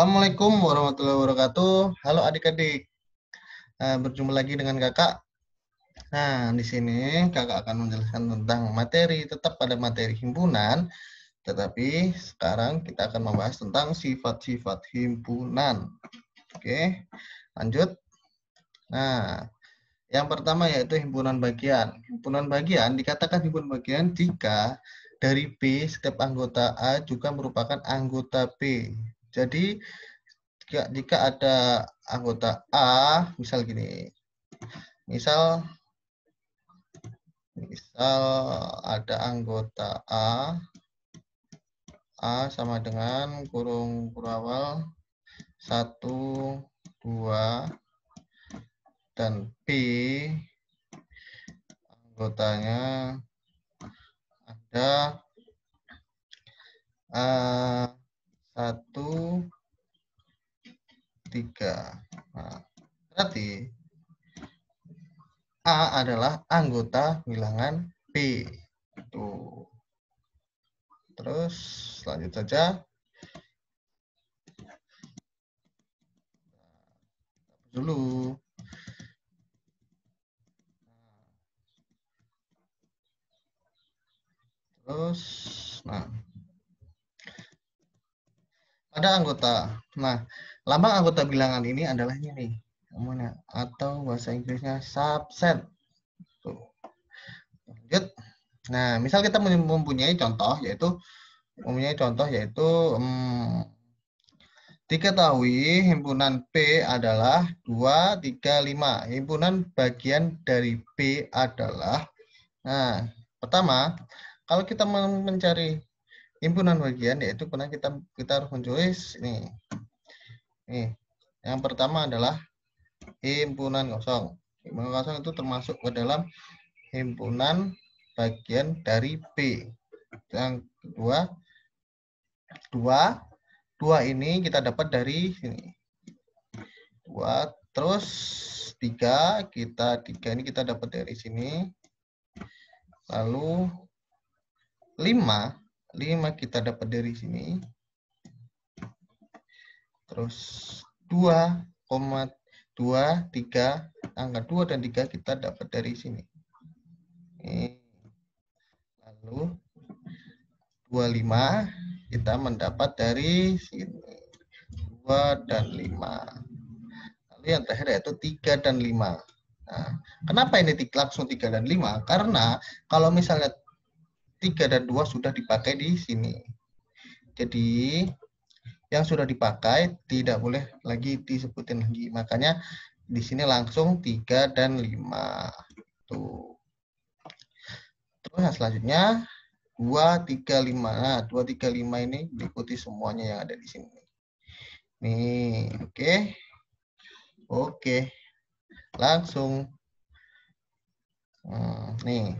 Assalamualaikum warahmatullahi wabarakatuh. Halo adik-adik. Eh, berjumpa lagi dengan kakak. Nah, di sini kakak akan menjelaskan tentang materi, tetap pada materi himpunan. Tetapi sekarang kita akan membahas tentang sifat-sifat himpunan. Oke, lanjut. Nah, yang pertama yaitu himpunan bagian. Himpunan bagian dikatakan himpunan bagian jika dari P setiap anggota A juga merupakan anggota P jadi jika, jika ada anggota A, misal gini, misal misal ada anggota A, A sama dengan kurung kurawal 1, 2, dan B anggotanya ada uh, satu tiga nah, berarti A adalah anggota bilangan P tuh terus lanjut saja dulu terus nah ada anggota. Nah, lambang anggota bilangan ini adalah ini namanya atau bahasa Inggrisnya subset. Lanjut. Nah, misal kita mempunyai contoh yaitu mempunyai contoh yaitu hmm, diketahui himpunan P adalah 2 3 5. Himpunan bagian dari P adalah nah, pertama kalau kita mencari himpunan bagian yaitu pernah kita kita harus menulis ini Nih, yang pertama adalah himpunan kosong. Himpunan kosong itu termasuk ke dalam himpunan bagian dari P Yang kedua, dua, dua ini kita dapat dari sini. Dua, terus tiga, kita tiga ini kita dapat dari sini. Lalu lima 5 kita dapat dari sini. Terus 2,2, 3, angka 2 dan 3 kita dapat dari sini. Lalu 25 kita mendapat dari sini. 2 dan 5. Lalu yang terakhir yaitu 3 dan 5. Nah, kenapa ini langsung 3 dan 5? Karena kalau misalnya 3 dan 2 sudah dipakai di sini. Jadi yang sudah dipakai tidak boleh lagi disebutin lagi. Makanya di sini langsung 3 dan 5. Tuh. Terus yang selanjutnya 2, 3, 5. Nah, 2, 3, 5 ini diikuti semuanya yang ada di sini. Nih, oke. Okay. Oke. Okay. Langsung. Hmm, nih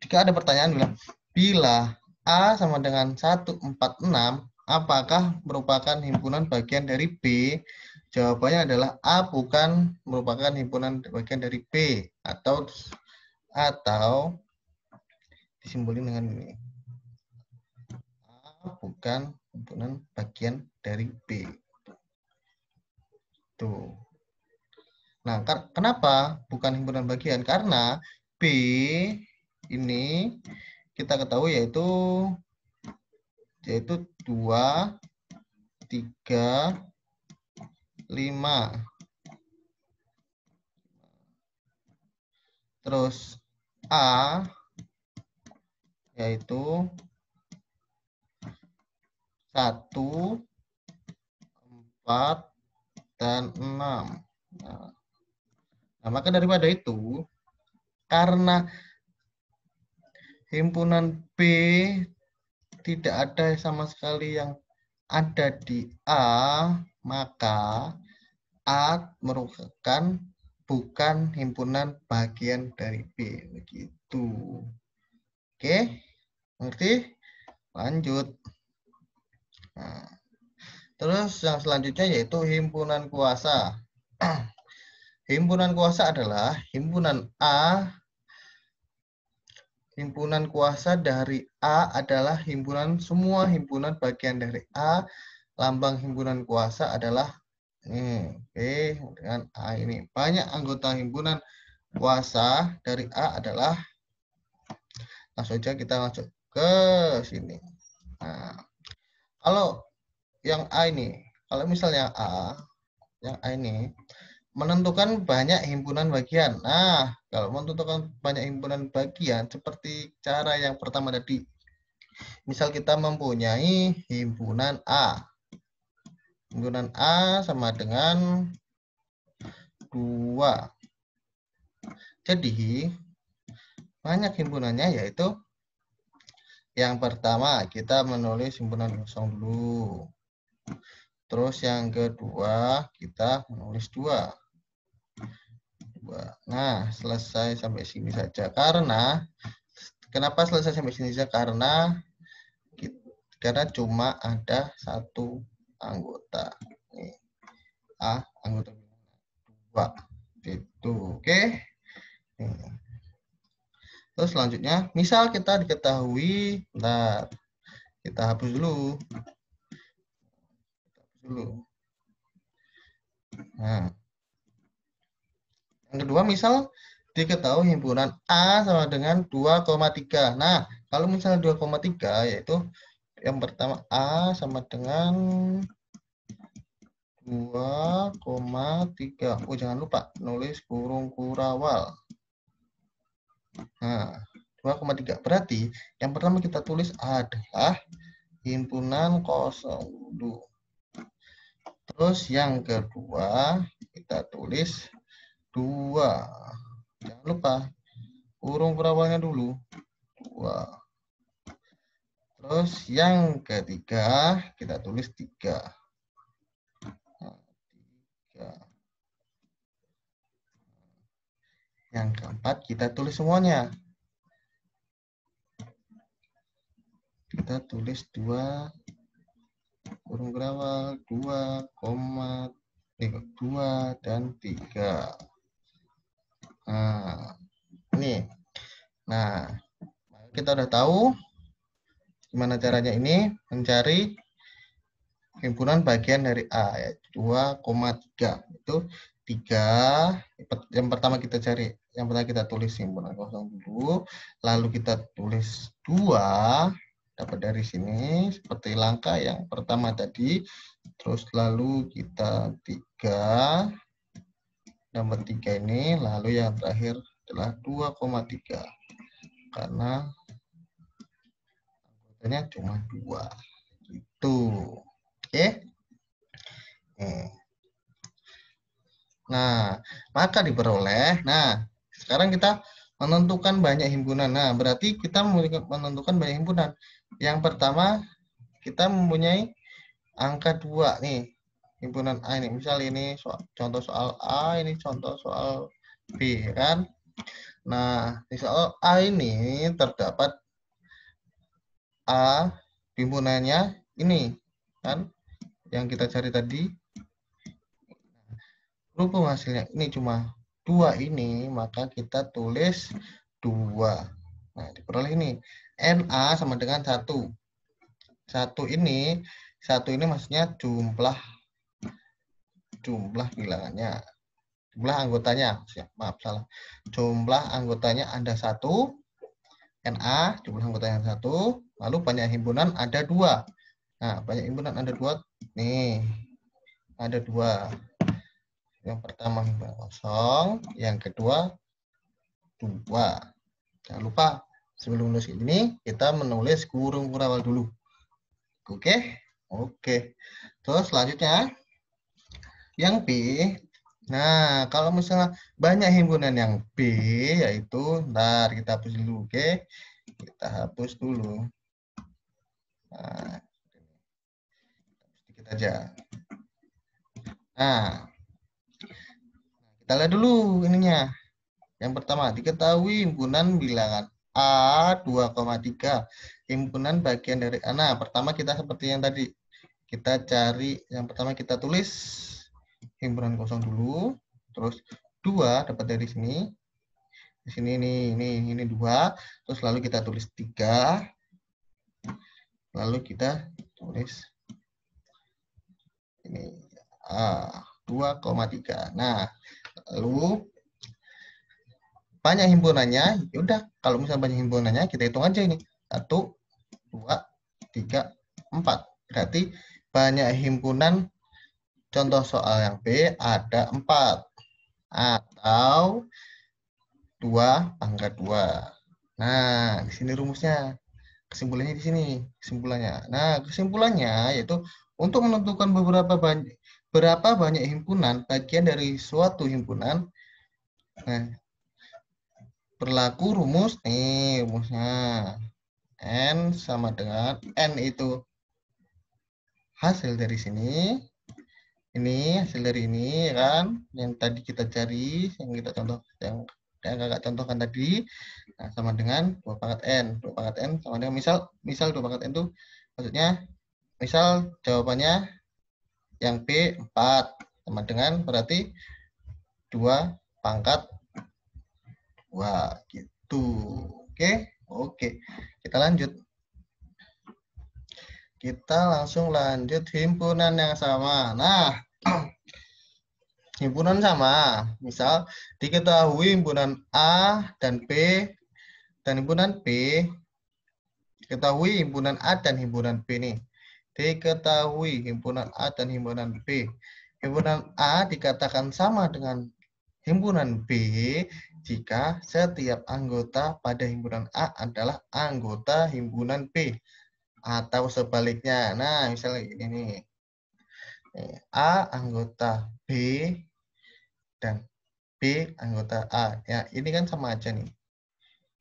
jika ada pertanyaan bilang, bila A sama dengan 146, apakah merupakan himpunan bagian dari B? Jawabannya adalah A bukan merupakan himpunan bagian dari B atau atau disimbolin dengan ini. A bukan himpunan bagian dari B. Tuh. Nah, kenapa bukan himpunan bagian? Karena B ini kita ketahui yaitu yaitu 2 3 5 Terus A yaitu 1 4 dan 6. Nah, nah, maka daripada itu karena himpunan B tidak ada sama sekali yang ada di A, maka A merupakan bukan himpunan bagian dari B. Begitu. Oke, ngerti? Lanjut. Nah, terus yang selanjutnya yaitu himpunan kuasa. himpunan kuasa adalah himpunan A Himpunan kuasa dari A adalah himpunan semua himpunan bagian dari A. Lambang himpunan kuasa adalah hmm, oke okay, dengan A ini. Banyak anggota himpunan kuasa dari A adalah langsung saja kita masuk ke sini. Nah, kalau yang A ini, kalau misalnya A, yang A ini menentukan banyak himpunan bagian. Nah, kalau menentukan banyak himpunan bagian seperti cara yang pertama tadi. Misal kita mempunyai himpunan A. Himpunan A sama dengan 2. Jadi, banyak himpunannya yaitu yang pertama kita menulis himpunan kosong dulu. Terus yang kedua kita menulis dua Nah, selesai sampai sini saja. Karena, kenapa selesai sampai sini saja? Karena karena cuma ada satu anggota. Nih. A, anggota dua. Itu, oke. Okay? Terus selanjutnya, misal kita diketahui, nah, kita hapus dulu. Hapus dulu. Nah, yang kedua, misal diketahui himpunan A sama dengan 2,3. Nah, kalau misalnya 2,3 yaitu yang pertama A sama dengan 2,3. Oh, jangan lupa nulis kurung kurawal. Nah, 2,3. Berarti yang pertama kita tulis adalah himpunan kosong Terus yang kedua kita tulis dua. Jangan lupa urung perawalnya dulu. Dua. Terus yang ketiga kita tulis tiga. Yang keempat kita tulis semuanya. Kita tulis dua kurung berawal dua koma eh, dua dan tiga. Nah, ini. Nah, kita udah tahu gimana caranya ini mencari himpunan bagian dari A ya 2,3 itu 3 yang pertama kita cari yang pertama kita tulis himpunan kosong dulu lalu kita tulis 2 dapat dari sini seperti langkah yang pertama tadi terus lalu kita 3 nomor bertiga ini, lalu yang terakhir adalah 2,3. Karena anggotanya cuma dua. Itu, Oke. Okay? Nah, maka diperoleh. Nah, sekarang kita menentukan banyak himpunan. Nah, berarti kita menentukan banyak himpunan. Yang pertama, kita mempunyai angka dua nih himpunan A ini. Misal ini soal, contoh soal A, ini contoh soal B, kan? Nah, di soal A ini terdapat A himpunannya ini, kan? Yang kita cari tadi. Berhubung hasilnya ini cuma dua ini, maka kita tulis dua. Nah, diperoleh ini. NA sama dengan satu. Satu ini, satu ini maksudnya jumlah jumlah bilangannya jumlah anggotanya siap, maaf salah jumlah anggotanya ada satu NA jumlah anggotanya satu lalu banyak himpunan ada dua nah banyak himpunan ada dua nih ada dua yang pertama kosong yang kedua dua jangan lupa sebelum nulis ini kita menulis kurung kurawal dulu oke oke terus selanjutnya yang B. nah kalau misalnya banyak himpunan yang B, yaitu, ntar kita hapus dulu, oke? Kita hapus dulu. Nah, sedikit aja. Nah, kita lihat dulu ininya. Yang pertama, diketahui himpunan bilangan A 2,3. Himpunan bagian dari A. Nah, pertama kita seperti yang tadi. Kita cari, yang pertama kita tulis himpunan kosong dulu, terus dua dapat dari sini. Di sini ini ini ini dua, terus lalu kita tulis tiga, Lalu kita tulis ini A tiga. Nah, lalu banyak himpunannya, yaudah kalau misalnya banyak himpunannya kita hitung aja ini. satu, dua, tiga, empat. Berarti banyak himpunan Contoh soal yang B ada 4 atau 2 pangkat 2. Nah, di sini rumusnya. Kesimpulannya di sini, kesimpulannya. Nah, kesimpulannya yaitu untuk menentukan beberapa banyak berapa banyak himpunan bagian dari suatu himpunan. Nah, berlaku rumus nih rumusnya n sama dengan n itu hasil dari sini ini hasil dari ini ya kan yang tadi kita cari yang kita contoh yang yang kakak contohkan tadi nah, sama dengan dua pangkat n dua pangkat n sama dengan misal misal dua pangkat n itu maksudnya misal jawabannya yang p 4 sama dengan berarti dua pangkat dua gitu oke oke kita lanjut kita langsung lanjut himpunan yang sama. Nah, himpunan sama. Misal diketahui himpunan A dan B dan himpunan B diketahui himpunan A dan himpunan B nih. Diketahui himpunan A dan himpunan B. Himpunan A dikatakan sama dengan himpunan B jika setiap anggota pada himpunan A adalah anggota himpunan B atau sebaliknya. Nah, misalnya ini eh, A anggota B dan B anggota A. Ya, ini kan sama aja nih.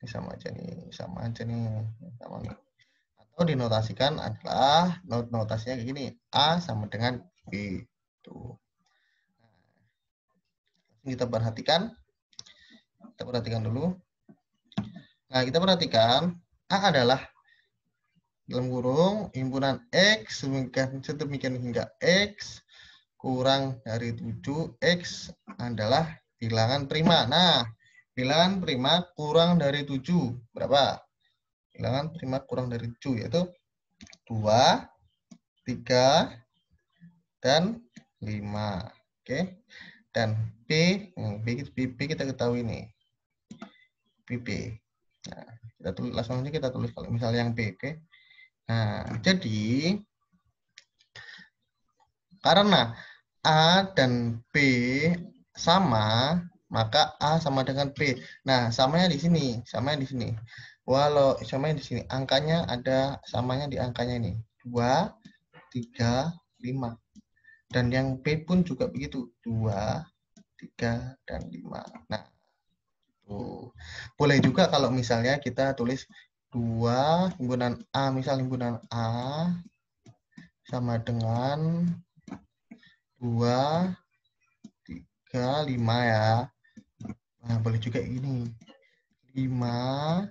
Ini sama aja nih, sama aja nih, sama nih. Atau dinotasikan adalah not notasinya kayak gini. A sama dengan B. Tuh. Gitu. Nah, kita perhatikan. Kita perhatikan dulu. Nah, kita perhatikan A adalah dalam kurung himpunan X sedemikian, sedemikian hingga X kurang dari 7 X adalah bilangan prima. Nah, bilangan prima kurang dari 7 berapa? Bilangan prima kurang dari 7 yaitu 2, 3, dan 5. Oke. Dan P, B hmm, kita ketahui nih. PP. Nah, kita tulis langsung aja kita tulis kalau misalnya yang B. oke. Nah, jadi karena A dan B sama, maka A sama dengan B. Nah, samanya di sini, samanya di sini. Walau samanya di sini, angkanya ada samanya di angkanya ini. 2, 3, 5. Dan yang B pun juga begitu. 2, 3, dan 5. Nah, tuh. boleh juga kalau misalnya kita tulis 2 himpunan A, misal himpunan A sama dengan 2, 3, 5 ya. Nah, boleh juga ini. 5,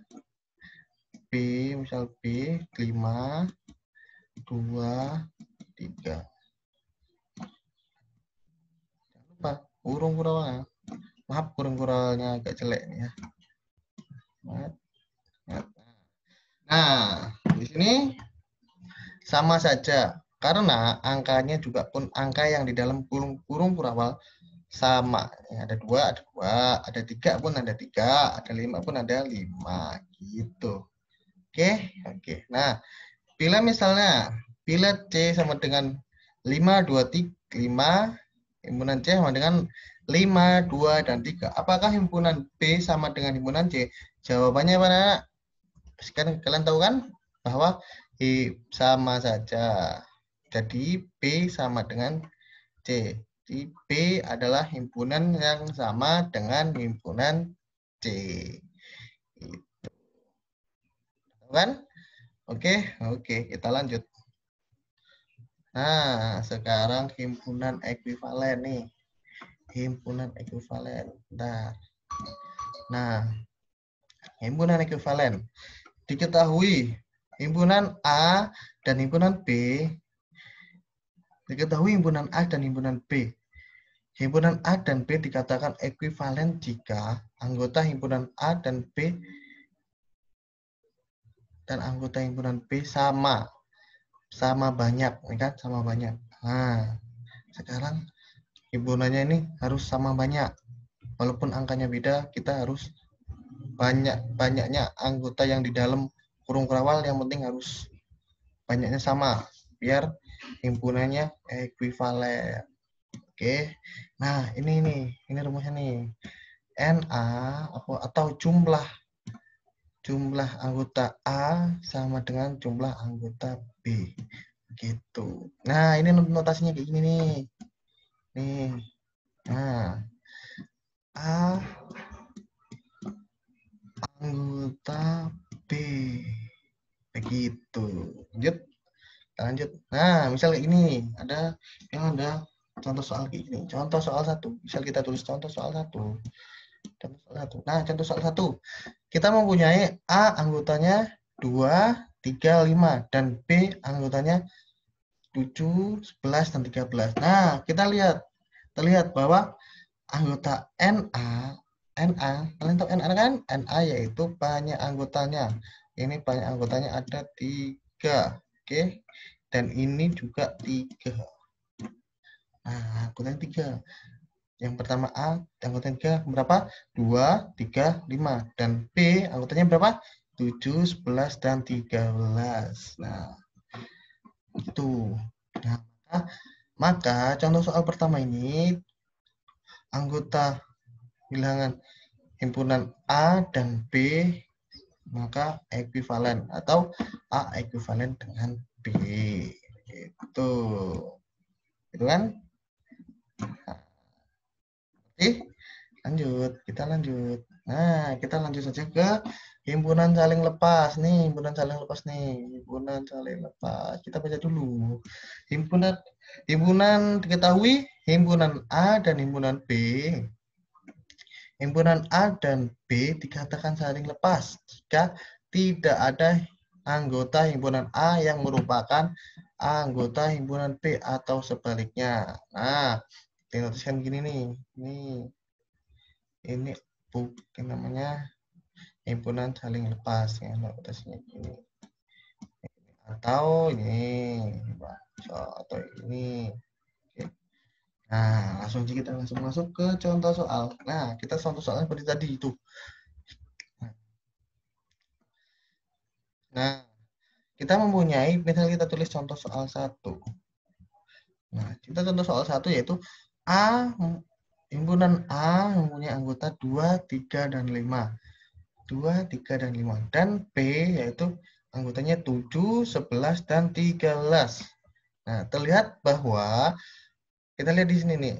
B misal B 5, 2, 3. Jangan lupa, urung kuralnya. Maaf, kurung kuralnya agak jelek nih ya. Maaf. Nah, di sini sama saja karena angkanya juga pun angka yang di dalam kurung-kurung kurawal sama. Ya, ada dua, ada dua, ada tiga pun ada tiga, ada lima pun ada lima gitu. Oke, oke. Nah, bila misalnya bila c sama dengan lima dua tiga lima himpunan c sama dengan 5, 2, dan 3. Apakah himpunan B sama dengan himpunan C? Jawabannya apa, anak? Sekarang kalian tahu kan bahwa E sama saja. Jadi B sama dengan C. Jadi B adalah himpunan yang sama dengan himpunan C. Itu. Kan? Oke, oke, kita lanjut. Nah, sekarang himpunan ekuivalen nih. Himpunan ekuivalen. Nah, himpunan ekuivalen diketahui himpunan A dan himpunan B diketahui himpunan A dan himpunan B. Himpunan A dan B dikatakan ekuivalen jika anggota himpunan A dan B dan anggota himpunan B sama. Sama banyak, ya kan? Sama banyak. Nah, sekarang himpunannya ini harus sama banyak. Walaupun angkanya beda, kita harus banyak banyaknya anggota yang di dalam kurung kerawal yang penting harus banyaknya sama biar himpunannya ekuivalen. Oke. Nah, ini nih, ini rumusnya nih. NA atau jumlah jumlah anggota A sama dengan jumlah anggota B. Gitu. Nah, ini notasinya kayak gini nih. Nih. Nah. A anggota B begitu lanjut lanjut nah misalnya ini ada yang ada contoh soal kayak gini contoh soal satu misal kita tulis contoh soal satu contoh soal satu nah contoh soal satu kita mempunyai A anggotanya dua tiga lima dan B anggotanya tujuh sebelas dan tiga belas Nah, kita lihat terlihat bahwa anggota NA NA. Kalian tahu NA kan? NA yaitu banyak anggotanya. Ini banyak anggotanya ada tiga, oke? Dan ini juga tiga. Nah, anggotanya tiga. Yang pertama A, anggotanya tiga berapa? Dua, tiga, lima. Dan B, anggotanya berapa? Tujuh, sebelas, dan tiga belas. Nah, itu. Nah, maka contoh soal pertama ini anggota bilangan himpunan A dan B maka ekuivalen atau A ekuivalen dengan B gitu gitu kan nah, oke lanjut kita lanjut nah kita lanjut saja ke himpunan saling lepas nih himpunan saling lepas nih himpunan saling lepas kita baca dulu himpunan himpunan diketahui himpunan A dan himpunan B Himpunan A dan B dikatakan saling lepas jika tidak ada anggota himpunan A yang merupakan anggota himpunan B atau sebaliknya. Nah, dinotiskan gini nih. Ini ini bukti namanya himpunan saling lepas ya notasinya gini. Atau ini atau ini Nah, langsung aja kita langsung masuk ke contoh soal. Nah, kita contoh soalnya seperti tadi itu. Nah, kita mempunyai, misalnya kita tulis contoh soal satu. Nah, kita contoh soal satu yaitu A, himpunan A mempunyai anggota 2, 3, dan 5. 2, 3, dan 5. Dan B yaitu anggotanya 7, 11, dan 13. Nah, terlihat bahwa kita lihat di sini nih.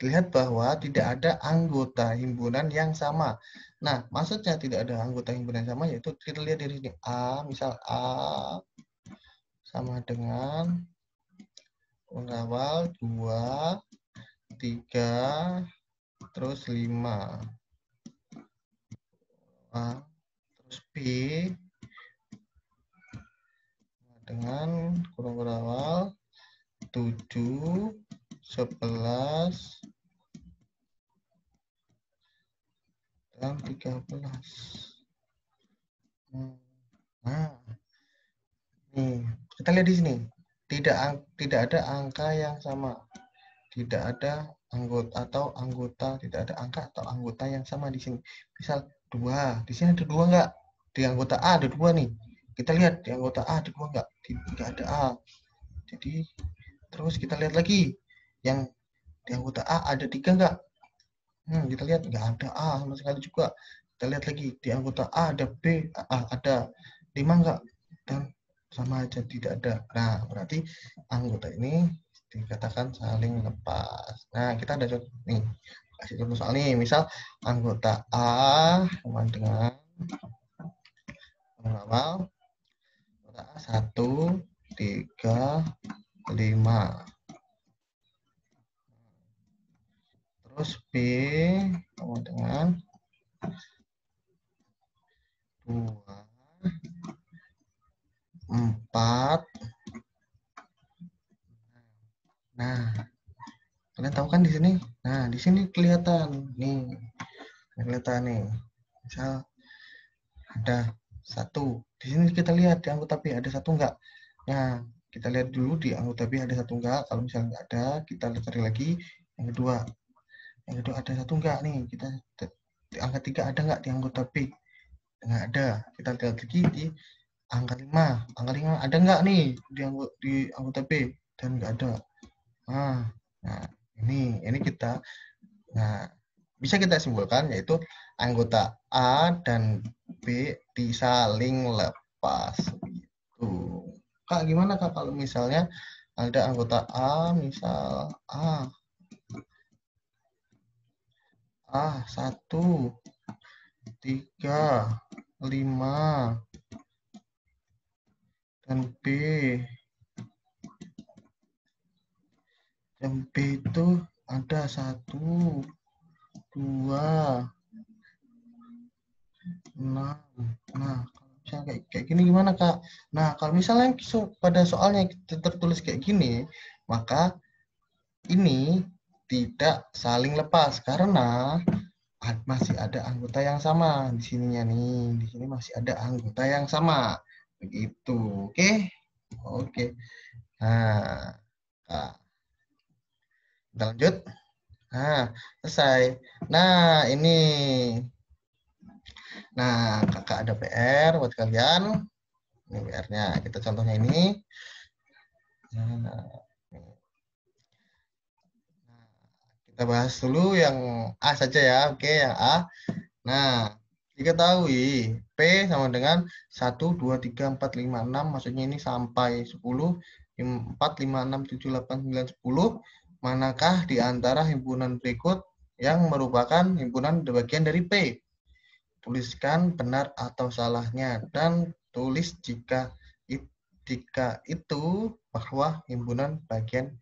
Lihat bahwa tidak ada anggota himpunan yang sama. Nah, maksudnya tidak ada anggota himpunan yang sama yaitu kita lihat di sini A, misal A sama dengan mengawal 2, 3, terus 5. A, terus B, dengan kurung berawal 7 11 dan 13 nah nih kita lihat di sini tidak tidak ada angka yang sama tidak ada anggota atau anggota tidak ada angka atau anggota yang sama di sini misal dua di sini ada dua nggak di anggota A ada dua nih kita lihat di anggota A ada dua nggak Tidak ada A jadi terus kita lihat lagi yang di anggota A ada tiga nggak? Hmm, kita lihat nggak ada A sama sekali juga. Kita lihat lagi di anggota A ada B, A, ada lima nggak? Dan sama aja tidak ada. Nah, berarti anggota ini dikatakan saling lepas. Nah, kita ada contoh nih. Kasih contoh soal ini Misal anggota A sama dengan normal. anggota A satu tiga lima Terus B sama dengan 2, 4, Nah, kalian tahu kan di sini? Nah, di sini kelihatan nih. Kelihatan nih. Misal ada satu. Di sini kita lihat di anggota B ada satu enggak. Nah, kita lihat dulu di anggota B ada satu enggak. Kalau misalnya enggak ada, kita cari lagi yang kedua yang kedua ada satu enggak nih kita di angka tiga ada enggak di anggota B enggak ada kita lihat lagi di angka lima angka lima ada enggak nih di anggota, di anggota B dan enggak ada nah, nah ini ini kita nah bisa kita simpulkan yaitu anggota A dan B disaling lepas itu Kak gimana Kak kalau misalnya ada anggota A misal A Ah, satu, tiga, lima, dan B. Dan B itu ada satu, dua, enam. Nah, kalau misalnya kayak, kayak gini gimana, Kak? Nah, kalau misalnya pada soalnya tertulis kayak gini, maka ini tidak saling lepas karena masih ada anggota yang sama di sininya nih. Di sini masih ada anggota yang sama. Begitu. Oke. Okay? Oke. Okay. Nah, Kita lanjut. Nah, selesai. Nah, ini. Nah, kakak ada PR buat kalian. Ini PR-nya. Kita contohnya ini. Nah, Kita bahas dulu yang A saja ya. Oke, yang A. Nah, diketahui P sama dengan 1, 2, 3, 4, 5, 6. Maksudnya ini sampai 10, 4, 5, 6, 7, 8, 9, 10. Manakah di antara himpunan berikut yang merupakan himpunan bagian dari P? Tuliskan benar atau salahnya dan tulis jika jika itu bahwa himpunan bagian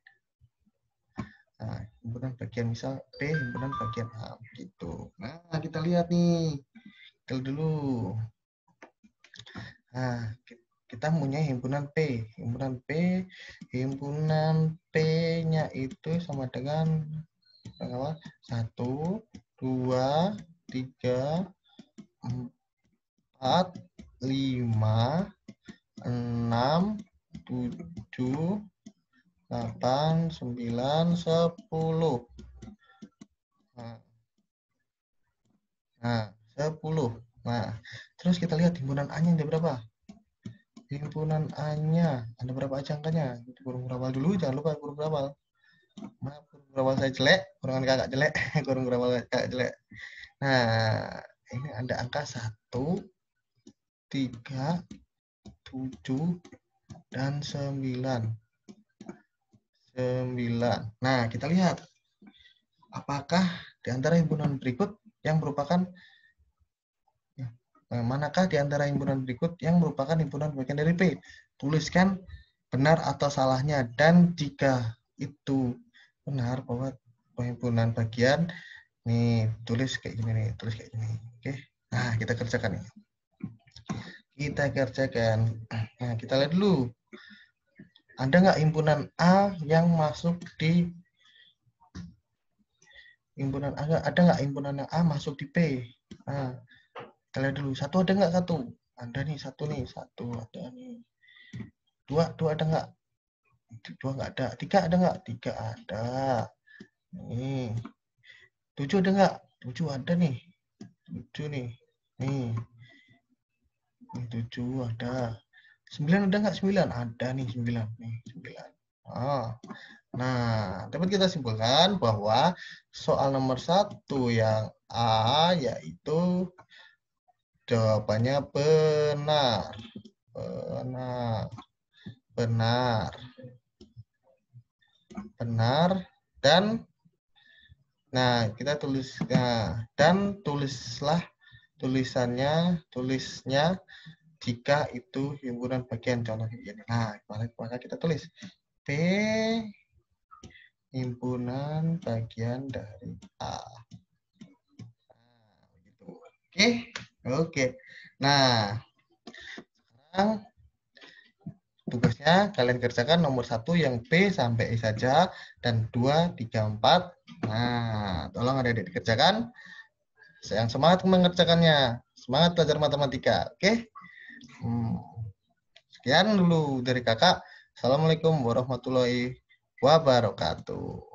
Nah, himpunan bagian misal P himpunan bagian A gitu. Nah, kita lihat nih. Kita dulu. Nah, kita punya himpunan P. Himpunan P, himpunan P-nya itu sama dengan 1 2 3 4 5 6 7 8, 9, 10. Nah, 10. Nah, nah, terus kita lihat himpunan A-nya ada berapa? Himpunan A-nya ada berapa aja angkanya? Kurung berapa dulu, jangan lupa kurung berapa. Maaf, kurung berapa saya jelek, kurungan kakak jelek, kurung berapa kakak jelek. Nah, ini ada angka 1, 3, 7, dan 9. 9. Nah, kita lihat apakah di antara himpunan berikut yang merupakan ya, eh, manakah di antara himpunan berikut yang merupakan himpunan bagian dari P? Tuliskan benar atau salahnya dan jika itu benar bahwa penghimpunan bagian nih tulis kayak gini nih, tulis kayak gini. Oke. Nah, kita kerjakan nih. Kita kerjakan. Nah, kita lihat dulu. Ada nggak himpunan A yang masuk di himpunan A ada nggak himpunan A masuk di P? Nah, kita lihat dulu. Satu ada nggak satu? Ada nih satu nih satu ada nih. Dua dua ada nggak? Dua nggak ada. Tiga ada nggak? Tiga ada. Nih. Tujuh ada nggak? Tujuh ada nih. Tujuh nih. Nih. tujuh ada. 9 ada nggak 9? Ada nih 9 nih, 9. Oh. Ah. Nah, dapat kita simpulkan bahwa soal nomor 1 yang A yaitu jawabannya benar. Benar. Benar. Benar dan nah, kita tulis nah, dan tulislah tulisannya tulisnya jika itu himpunan bagian contoh ini. Nah, maka kita tulis P himpunan bagian dari A. Nah, begitu. Oke, oke. Nah, sekarang tugasnya kalian kerjakan nomor satu yang P sampai E saja dan dua, tiga, empat. Nah, tolong ada dikerjakan. Yang semangat mengerjakannya. Semangat belajar matematika, oke? Okay? Hmm. Sekian dulu dari kakak. Assalamualaikum warahmatullahi wabarakatuh.